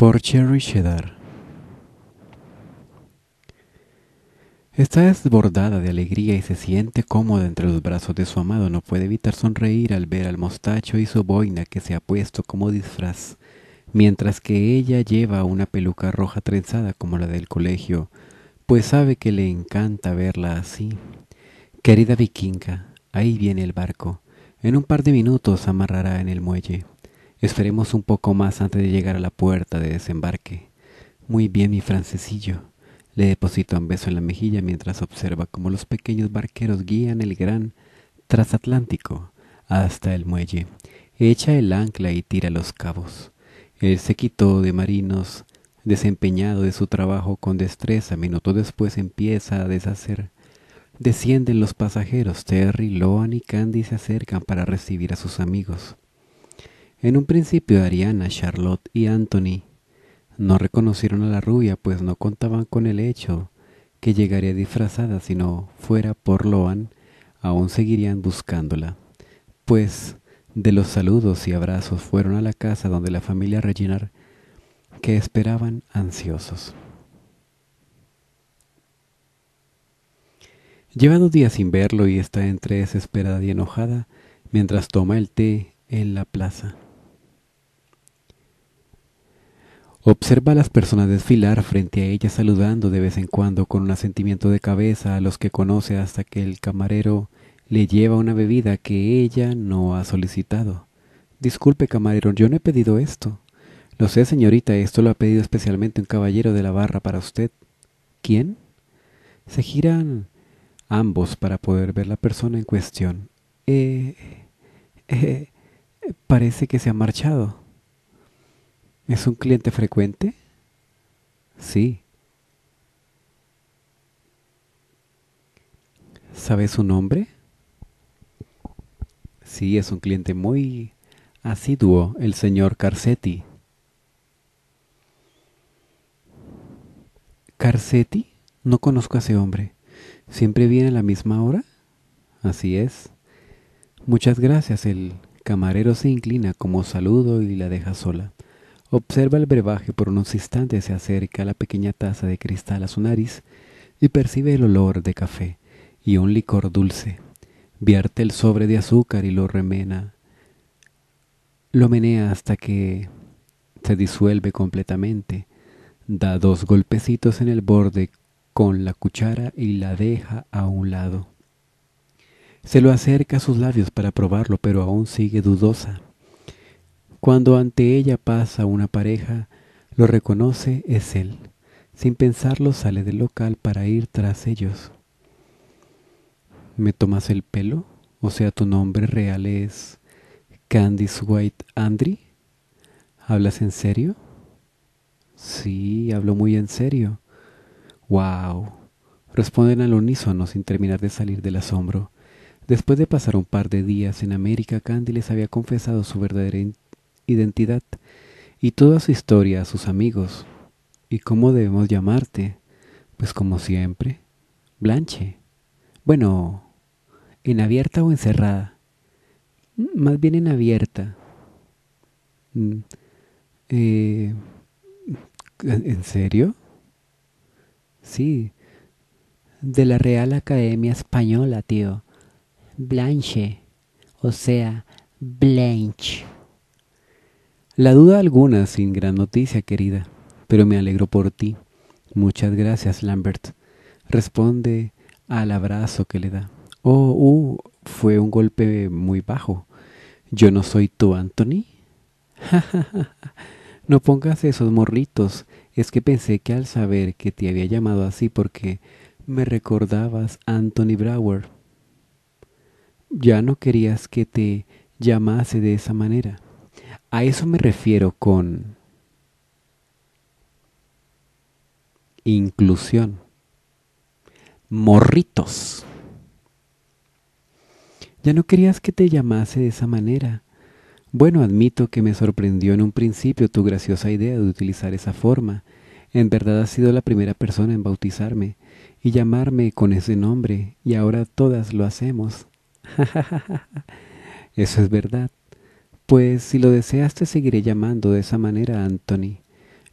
por Cherry Sheddar. Está desbordada de alegría y se siente cómoda entre los brazos de su amado. No puede evitar sonreír al ver al mostacho y su boina que se ha puesto como disfraz, mientras que ella lleva una peluca roja trenzada como la del colegio, pues sabe que le encanta verla así. Querida vikinga, ahí viene el barco. En un par de minutos amarrará en el muelle. Esperemos un poco más antes de llegar a la puerta de desembarque. Muy bien, mi francesillo. Le deposito un beso en la mejilla mientras observa cómo los pequeños barqueros guían el gran trasatlántico hasta el muelle. Echa el ancla y tira los cabos. el sequito de marinos, desempeñado de su trabajo con destreza. minuto después empieza a deshacer. Descienden los pasajeros. Terry, Loan y Candy se acercan para recibir a sus amigos. En un principio Ariana, Charlotte y Anthony no reconocieron a la rubia pues no contaban con el hecho que llegaría disfrazada sino fuera por Loan, aún seguirían buscándola, pues de los saludos y abrazos fueron a la casa donde la familia rellenar que esperaban ansiosos. Lleva dos días sin verlo y está entre desesperada y enojada mientras toma el té en la plaza. Observa a las personas desfilar frente a ella saludando de vez en cuando con un asentimiento de cabeza a los que conoce hasta que el camarero le lleva una bebida que ella no ha solicitado. Disculpe, camarero, yo no he pedido esto. Lo sé, señorita, esto lo ha pedido especialmente un caballero de la barra para usted. ¿Quién? Se giran ambos para poder ver la persona en cuestión. Eh, eh, parece que se ha marchado. ¿Es un cliente frecuente? Sí. ¿Sabe su nombre? Sí, es un cliente muy asiduo, el señor Carcetti. ¿Carcetti? No conozco a ese hombre. ¿Siempre viene a la misma hora? Así es. Muchas gracias. El camarero se inclina como saludo y la deja sola. Observa el brebaje por unos instantes, se acerca la pequeña taza de cristal a su nariz y percibe el olor de café y un licor dulce. Vierte el sobre de azúcar y lo remena. Lo menea hasta que se disuelve completamente. Da dos golpecitos en el borde con la cuchara y la deja a un lado. Se lo acerca a sus labios para probarlo, pero aún sigue dudosa. Cuando ante ella pasa una pareja, lo reconoce es él. Sin pensarlo sale del local para ir tras ellos. ¿Me tomas el pelo? O sea, tu nombre real es Candice White Andry? ¿Hablas en serio? Sí, hablo muy en serio. ¡Wow! Responden al unísono sin terminar de salir del asombro. Después de pasar un par de días en América, Candy les había confesado su verdadera identidad y toda su historia sus amigos. ¿Y cómo debemos llamarte? Pues como siempre, Blanche. Bueno, en abierta o encerrada. Mm, más bien en abierta. Mm, eh, ¿En serio? Sí. De la Real Academia Española, tío. Blanche. O sea, Blanche. La duda alguna sin gran noticia, querida, pero me alegro por ti. Muchas gracias, Lambert. Responde al abrazo que le da. Oh, uh, fue un golpe muy bajo. Yo no soy tú, Anthony. no pongas esos morritos. Es que pensé que al saber que te había llamado así porque me recordabas Anthony Brower. Ya no querías que te llamase de esa manera. A eso me refiero con inclusión. Morritos. Ya no querías que te llamase de esa manera. Bueno, admito que me sorprendió en un principio tu graciosa idea de utilizar esa forma. En verdad has sido la primera persona en bautizarme y llamarme con ese nombre, y ahora todas lo hacemos. Eso es verdad. Pues si lo deseas te seguiré llamando de esa manera, Anthony.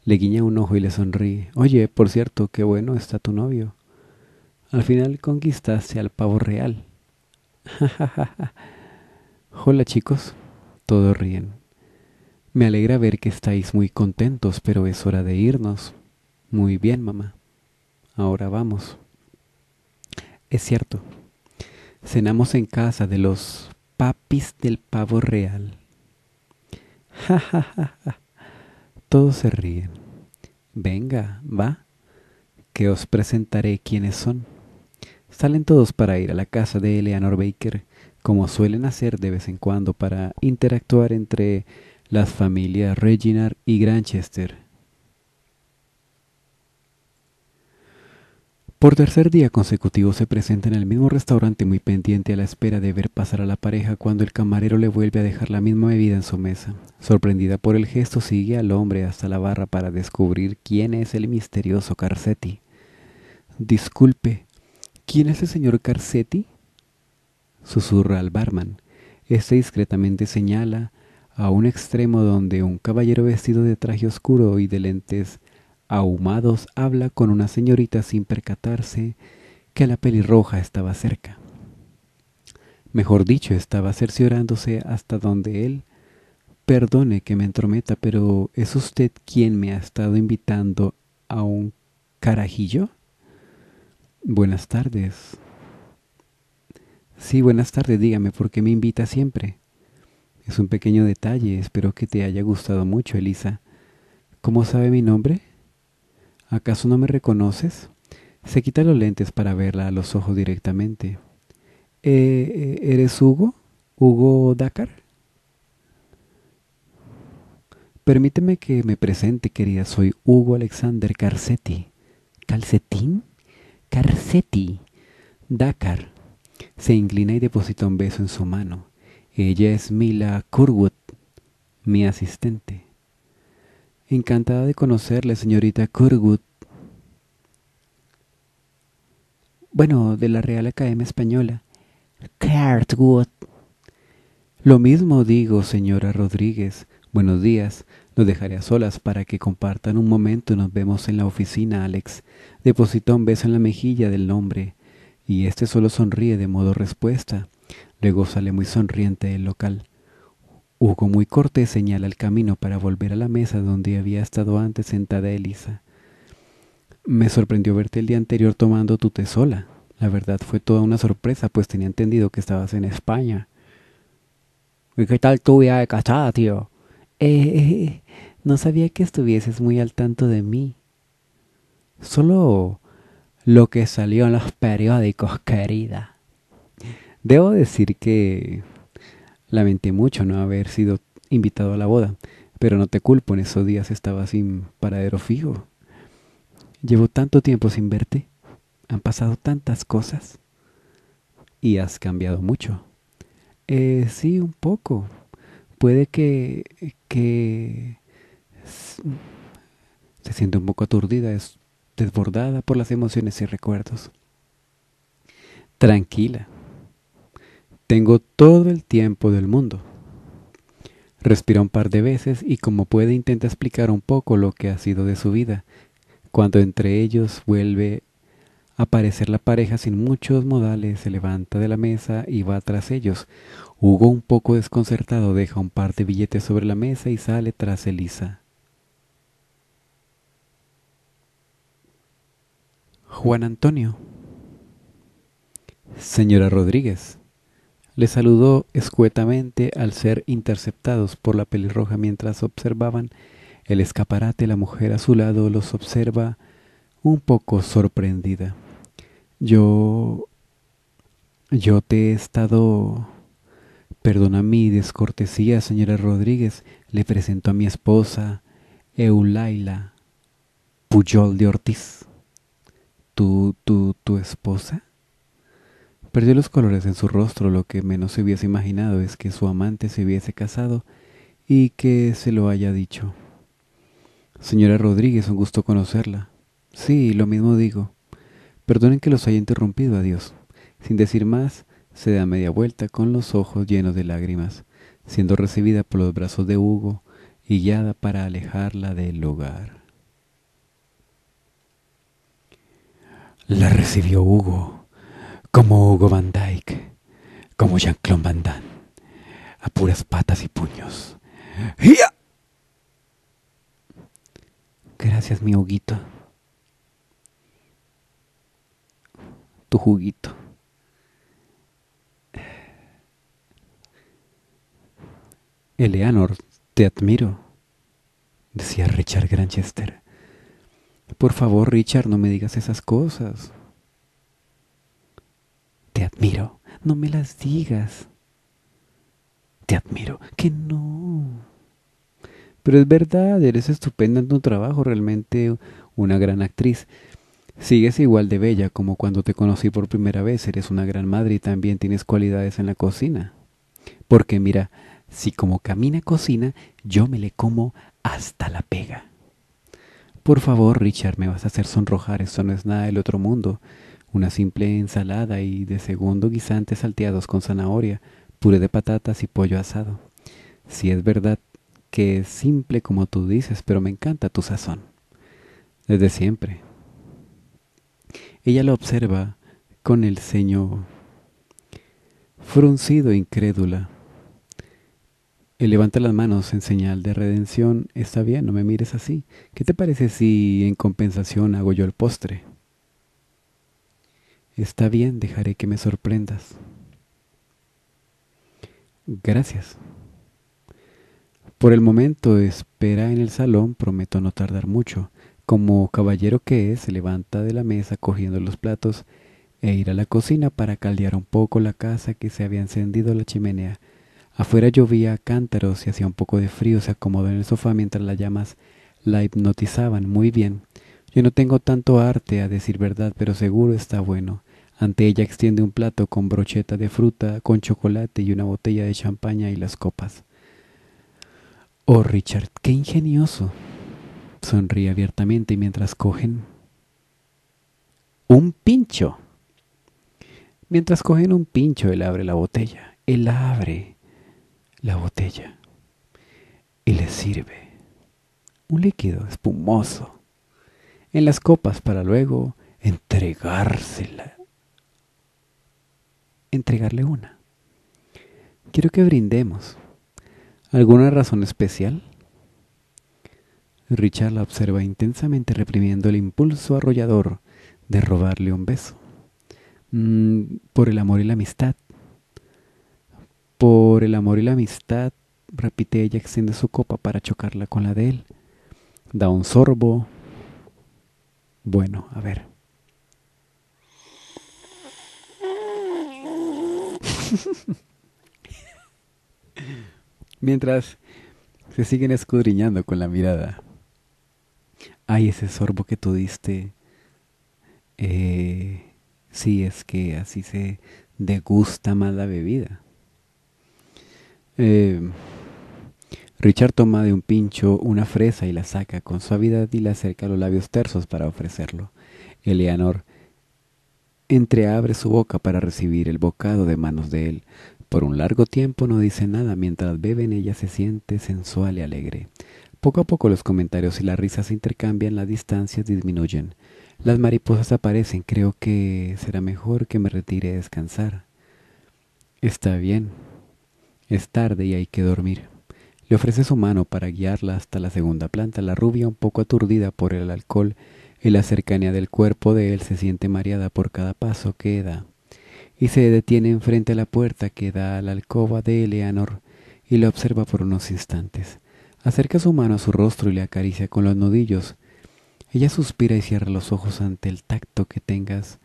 Le guiña un ojo y le sonríe. Oye, por cierto, qué bueno está tu novio. Al final conquistaste al pavo real. Hola chicos. Todos ríen. Me alegra ver que estáis muy contentos, pero es hora de irnos. Muy bien, mamá. Ahora vamos. Es cierto. Cenamos en casa de los papis del pavo real. Todos se ríen. Venga, va, que os presentaré quiénes son. Salen todos para ir a la casa de Eleanor Baker, como suelen hacer de vez en cuando para interactuar entre las familias Reginald y Granchester. Por tercer día consecutivo se presenta en el mismo restaurante muy pendiente a la espera de ver pasar a la pareja cuando el camarero le vuelve a dejar la misma bebida en su mesa. Sorprendida por el gesto sigue al hombre hasta la barra para descubrir quién es el misterioso Carcetti. Disculpe, ¿quién es el señor Carcetti? susurra al barman. Este discretamente señala a un extremo donde un caballero vestido de traje oscuro y de lentes ahumados habla con una señorita sin percatarse que la pelirroja estaba cerca. Mejor dicho, estaba cerciorándose hasta donde él. Perdone que me entrometa, pero ¿es usted quien me ha estado invitando a un carajillo? Buenas tardes. Sí, buenas tardes, dígame, ¿por qué me invita siempre? Es un pequeño detalle, espero que te haya gustado mucho, Elisa. ¿Cómo sabe mi nombre? ¿Acaso no me reconoces? Se quita los lentes para verla a los ojos directamente. Eh, eh, ¿Eres Hugo? ¿Hugo Dakar? Permíteme que me presente, querida. Soy Hugo Alexander Carcetti. ¿Calcetín? Carcetti. Dakar. Se inclina y deposita un beso en su mano. Ella es Mila Curwood, mi asistente. Encantada de conocerle, señorita Curwood. Bueno, de la Real Academia Española. Kurtwood. Lo mismo digo, señora Rodríguez. Buenos días. Los dejaré a solas para que compartan un momento. Nos vemos en la oficina, Alex. Depositó un beso en la mejilla del nombre. y este solo sonríe de modo respuesta. Luego sale muy sonriente el local. Hugo, muy cortés, señala el camino para volver a la mesa donde había estado antes sentada Elisa. Me sorprendió verte el día anterior tomando tu tesola. La verdad fue toda una sorpresa, pues tenía entendido que estabas en España. ¿Y qué tal tu vida de tío? Eh, eh, eh, no sabía que estuvieses muy al tanto de mí. Solo lo que salió en los periódicos, querida. Debo decir que Lamenté mucho no haber sido invitado a la boda, pero no te culpo, en esos días estaba sin paradero fijo. Llevo tanto tiempo sin verte, han pasado tantas cosas y has cambiado mucho. Eh, sí, un poco. Puede que, que se siente un poco aturdida, es desbordada por las emociones y recuerdos. Tranquila, tengo todo el tiempo del mundo. Respira un par de veces y como puede intenta explicar un poco lo que ha sido de su vida, cuando entre ellos vuelve a aparecer la pareja sin muchos modales, se levanta de la mesa y va tras ellos. Hugo, un poco desconcertado, deja un par de billetes sobre la mesa y sale tras Elisa. Juan Antonio. Señora Rodríguez le saludó escuetamente al ser interceptados por la pelirroja mientras observaban el escaparate. La mujer a su lado los observa un poco sorprendida. Yo... Yo te he estado... Perdona mi descortesía, señora Rodríguez. Le presento a mi esposa, Eulaila Puyol de Ortiz. ¿Tú, tú, tu esposa? Perdió los colores en su rostro, lo que menos se hubiese imaginado es que su amante se hubiese casado y que se lo haya dicho. Señora Rodríguez, un gusto conocerla. Sí, lo mismo digo. Perdonen que los haya interrumpido, adiós. Sin decir más, se da media vuelta con los ojos llenos de lágrimas, siendo recibida por los brazos de Hugo y guiada para alejarla del hogar. La recibió Hugo como Hugo Van Dyke, como Jean-Claude Van Damme, a puras patas y puños. ¡Ya! Gracias, mi Huguito. Tu juguito. Eleanor, te admiro, decía Richard Granchester. Por favor, Richard, no me digas esas cosas. —Miro, no me las digas. Te admiro, que no. Pero es verdad, eres estupenda en tu trabajo, realmente una gran actriz. Sigues igual de bella como cuando te conocí por primera vez, eres una gran madre y también tienes cualidades en la cocina. Porque mira, si como camina cocina, yo me le como hasta la pega. Por favor, Richard, me vas a hacer sonrojar, eso no es nada del otro mundo una simple ensalada y de segundo guisantes salteados con zanahoria, puré de patatas y pollo asado. Si es verdad que es simple como tú dices, pero me encanta tu sazón. Desde siempre. Ella lo observa con el ceño fruncido e incrédula. levanta las manos en señal de redención. Está bien, no me mires así. ¿Qué te parece si en compensación hago yo el postre? Está bien, dejaré que me sorprendas. Gracias. Por el momento espera en el salón, prometo no tardar mucho. Como caballero que es, se levanta de la mesa cogiendo los platos e ir a la cocina para caldear un poco la casa que se había encendido la chimenea. Afuera llovía cántaros y hacía un poco de frío. Se acomodó en el sofá mientras las llamas la hipnotizaban muy bien. Yo no tengo tanto arte a decir verdad, pero seguro está bueno. Ante ella extiende un plato con brocheta de fruta, con chocolate y una botella de champaña y las copas. Oh, Richard, qué ingenioso. Sonríe abiertamente mientras cogen un pincho. Mientras cogen un pincho, él abre la botella. Él abre la botella y le sirve un líquido espumoso en las copas para luego entregársela entregarle una. Quiero que brindemos. ¿Alguna razón especial? Richard la observa intensamente reprimiendo el impulso arrollador de robarle un beso. Mm, por el amor y la amistad. Por el amor y la amistad, repite ella, extiende su copa para chocarla con la de él. Da un sorbo. Bueno, a ver. Mientras se siguen escudriñando con la mirada. Ay, ese sorbo que tú diste. si eh, sí, es que así se degusta más la bebida. Eh, Richard toma de un pincho una fresa y la saca con suavidad y la acerca a los labios tersos para ofrecerlo. Eleanor entreabre su boca para recibir el bocado de manos de él. Por un largo tiempo no dice nada, mientras beben ella se siente sensual y alegre. Poco a poco los comentarios y las risas se intercambian, las distancias disminuyen. Las mariposas aparecen, creo que será mejor que me retire a descansar. Está bien. Es tarde y hay que dormir. Le ofrece su mano para guiarla hasta la segunda planta. La rubia, un poco aturdida por el alcohol, y la cercanía del cuerpo de él se siente mareada por cada paso que da, y se detiene enfrente a la puerta que da a la alcoba de Eleanor y la observa por unos instantes. Acerca su mano a su rostro y le acaricia con los nudillos. Ella suspira y cierra los ojos ante el tacto que tengas.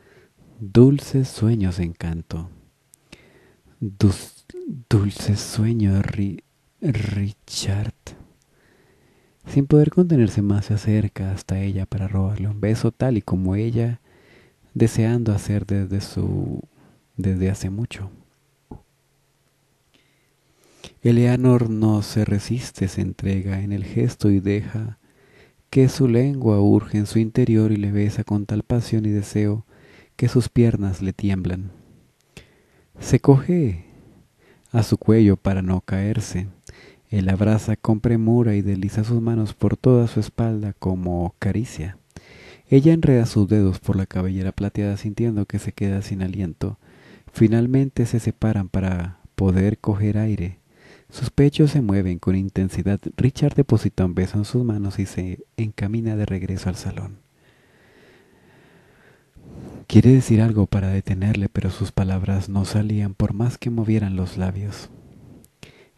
Dulces sueños, encanto. dulces sueños, Richard. Sin poder contenerse más, se acerca hasta ella para robarle un beso tal y como ella deseando hacer desde su desde hace mucho. Eleanor no se resiste, se entrega en el gesto y deja que su lengua urge en su interior y le besa con tal pasión y deseo que sus piernas le tiemblan. Se coge a su cuello para no caerse él abraza con premura y desliza sus manos por toda su espalda como caricia. Ella enreda sus dedos por la cabellera plateada sintiendo que se queda sin aliento. Finalmente se separan para poder coger aire. Sus pechos se mueven con intensidad. Richard deposita un beso en sus manos y se encamina de regreso al salón. Quiere decir algo para detenerle, pero sus palabras no salían por más que movieran los labios.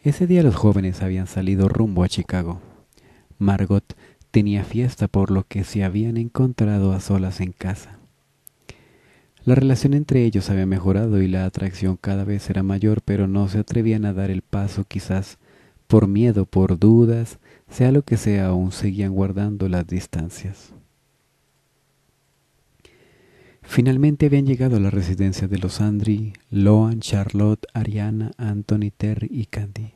Ese día los jóvenes habían salido rumbo a Chicago. Margot tenía fiesta por lo que se habían encontrado a solas en casa. La relación entre ellos había mejorado y la atracción cada vez era mayor, pero no se atrevían a dar el paso quizás por miedo, por dudas, sea lo que sea, aún seguían guardando las distancias. Finalmente habían llegado a la residencia de los Andri, Loan, Charlotte, Ariana, Anthony, Terry y Candy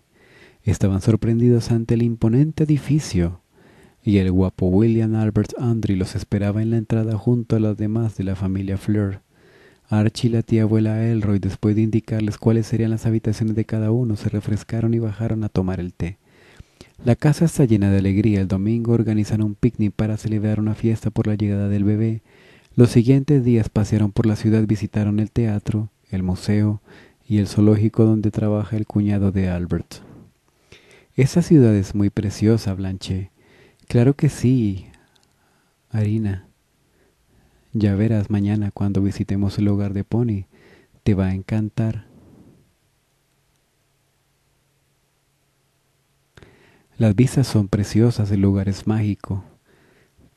estaban sorprendidos ante el imponente edificio, y el guapo William Albert Andry los esperaba en la entrada junto a los demás de la familia Fleur. Archie y la tía abuela Elroy, después de indicarles cuáles serían las habitaciones de cada uno, se refrescaron y bajaron a tomar el té. La casa está llena de alegría. El domingo organizaron un picnic para celebrar una fiesta por la llegada del bebé. Los siguientes días pasearon por la ciudad, visitaron el teatro, el museo y el zoológico donde trabaja el cuñado de Albert. Esa ciudad es muy preciosa, Blanche. Claro que sí, Harina. Ya verás mañana cuando visitemos el hogar de Pony. Te va a encantar. Las vistas son preciosas, el lugar es mágico.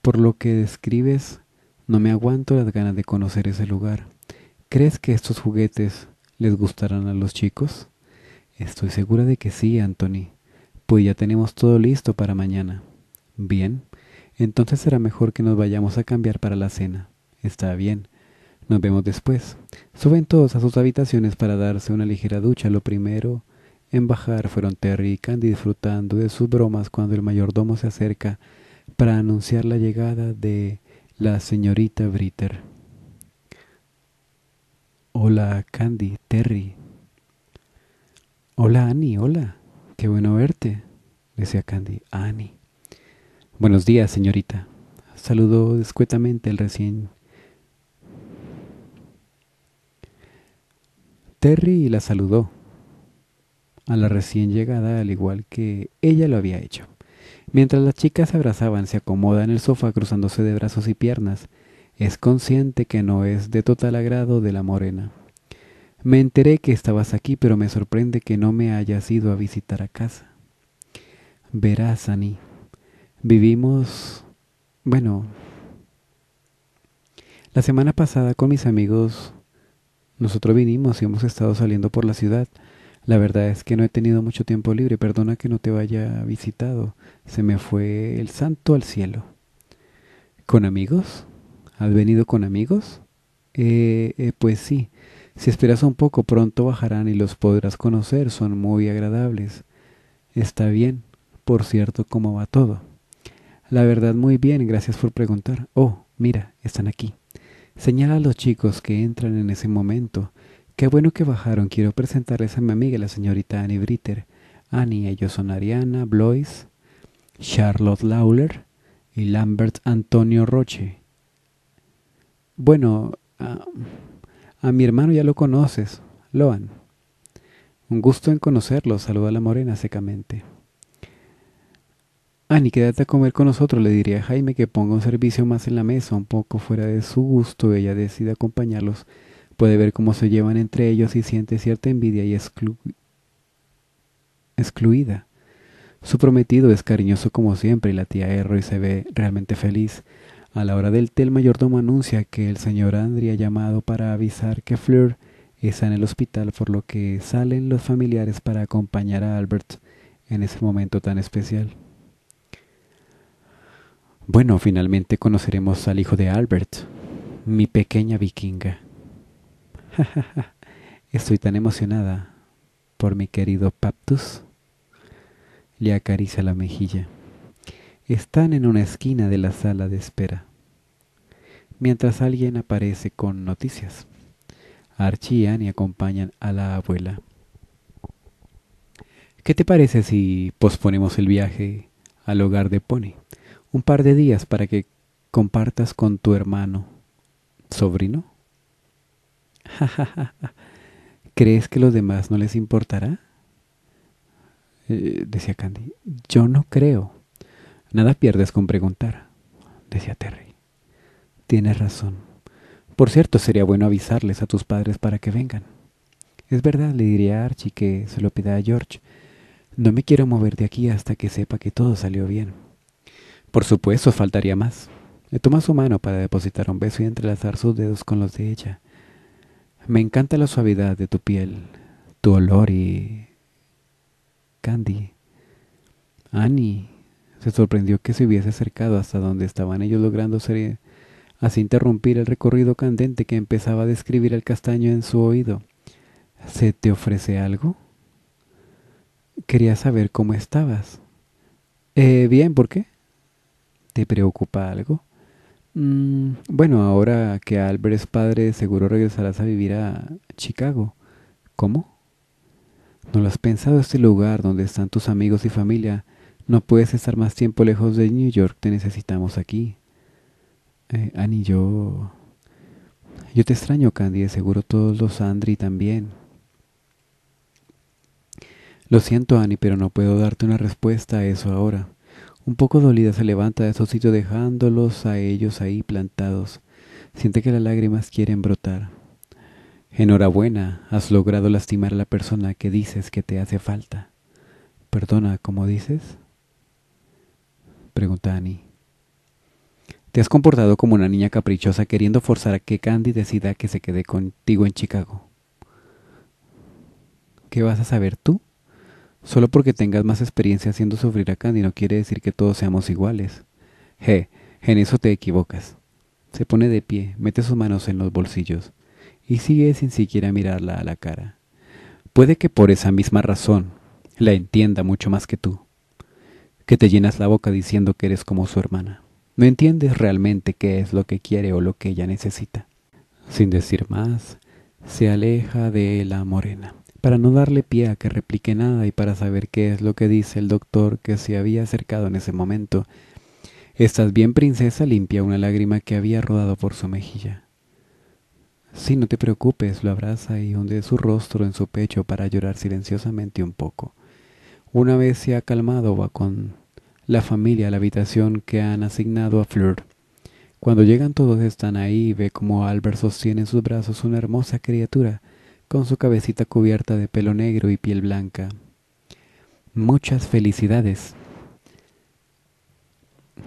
Por lo que describes, no me aguanto las ganas de conocer ese lugar. ¿Crees que estos juguetes les gustarán a los chicos? Estoy segura de que sí, Anthony y ya tenemos todo listo para mañana. Bien, entonces será mejor que nos vayamos a cambiar para la cena. Está bien. Nos vemos después. Suben todos a sus habitaciones para darse una ligera ducha. Lo primero en bajar fueron Terry y Candy disfrutando de sus bromas cuando el mayordomo se acerca para anunciar la llegada de la señorita Britter. Hola Candy, Terry. Hola Annie, hola. Qué bueno verte decía Candy a Annie. Buenos días, señorita. Saludó escuetamente el recién. Terry la saludó a la recién llegada al igual que ella lo había hecho. Mientras las chicas se abrazaban, se acomoda en el sofá cruzándose de brazos y piernas. Es consciente que no es de total agrado de la morena. Me enteré que estabas aquí, pero me sorprende que no me hayas ido a visitar a casa. Verás, Ani, vivimos, bueno, la semana pasada con mis amigos, nosotros vinimos y hemos estado saliendo por la ciudad. La verdad es que no he tenido mucho tiempo libre, perdona que no te haya visitado. Se me fue el santo al cielo. ¿Con amigos? ¿Has venido con amigos? Eh, eh, pues sí, si esperas un poco pronto bajarán y los podrás conocer, son muy agradables. Está bien, por cierto, cómo va todo. La verdad, muy bien, gracias por preguntar. Oh, mira, están aquí. Señala a los chicos que entran en ese momento. Qué bueno que bajaron. Quiero presentarles a mi amiga, la señorita Annie Britter. Annie, ellos son Ariana, Blois, Charlotte Lawler y Lambert Antonio Roche. Bueno, a, a mi hermano ya lo conoces, Loan. Un gusto en conocerlo, saluda la morena secamente. Ah, ni quédate a comer con nosotros, le diría a Jaime que ponga un servicio más en la mesa, un poco fuera de su gusto. Ella decide acompañarlos. Puede ver cómo se llevan entre ellos y siente cierta envidia y excluida. Su prometido es cariñoso como siempre y la tía Erroy se ve realmente feliz. A la hora del té el mayordomo anuncia que el señor Andri ha llamado para avisar que Fleur está en el hospital, por lo que salen los familiares para acompañar a Albert en ese momento tan especial. Bueno, finalmente conoceremos al hijo de Albert, mi pequeña vikinga. Estoy tan emocionada por mi querido Paptus. Le acaricia la mejilla. Están en una esquina de la sala de espera. Mientras alguien aparece con noticias, archían y acompañan a la abuela. ¿Qué te parece si posponemos el viaje al hogar de Pony? un par de días para que compartas con tu hermano. ¿Sobrino? ¿Crees que los demás no les importará? Eh, decía Candy. Yo no creo. Nada pierdes con preguntar, decía Terry. Tienes razón. Por cierto, sería bueno avisarles a tus padres para que vengan. Es verdad, le diría a Archie que se lo pida a George. No me quiero mover de aquí hasta que sepa que todo salió bien. Por supuesto, faltaría más. Le toma su mano para depositar un beso y entrelazar sus dedos con los de ella. Me encanta la suavidad de tu piel, tu olor y... Candy. Annie. Se sorprendió que se hubiese acercado hasta donde estaban ellos logrando así interrumpir el recorrido candente que empezaba a describir el castaño en su oído. ¿Se te ofrece algo? Quería saber cómo estabas. Eh, bien, ¿por qué? ¿Te preocupa algo? Mm, bueno, ahora que Albert es padre, seguro regresarás a vivir a Chicago. ¿Cómo? ¿No lo has pensado este lugar donde están tus amigos y familia? No puedes estar más tiempo lejos de New York, te necesitamos aquí. Eh, Annie, yo... Yo te extraño, Candy, seguro todos los Andri también. Lo siento, Annie, pero no puedo darte una respuesta a eso ahora. Un poco dolida se levanta de su sitio dejándolos a ellos ahí plantados. Siente que las lágrimas quieren brotar. Enhorabuena, has logrado lastimar a la persona que dices que te hace falta. Perdona, ¿cómo dices? Pregunta Annie. Te has comportado como una niña caprichosa queriendo forzar a que Candy decida que se quede contigo en Chicago. ¿Qué vas a saber tú? Solo porque tengas más experiencia haciendo sufrir a Candy no quiere decir que todos seamos iguales. Je, en eso te equivocas. Se pone de pie, mete sus manos en los bolsillos y sigue sin siquiera mirarla a la cara. Puede que por esa misma razón la entienda mucho más que tú, que te llenas la boca diciendo que eres como su hermana. No entiendes realmente qué es lo que quiere o lo que ella necesita. Sin decir más, se aleja de la morena para no darle pie a que replique nada y para saber qué es lo que dice el doctor que se había acercado en ese momento. ¿Estás bien, princesa? limpia una lágrima que había rodado por su mejilla. Sí, no te preocupes, lo abraza y hunde su rostro en su pecho para llorar silenciosamente un poco. Una vez se ha calmado, va con la familia a la habitación que han asignado a Fleur. Cuando llegan todos están ahí y ve como Albert sostiene en sus brazos una hermosa criatura con su cabecita cubierta de pelo negro y piel blanca. Muchas felicidades.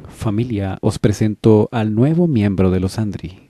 Familia, os presento al nuevo miembro de los Andri.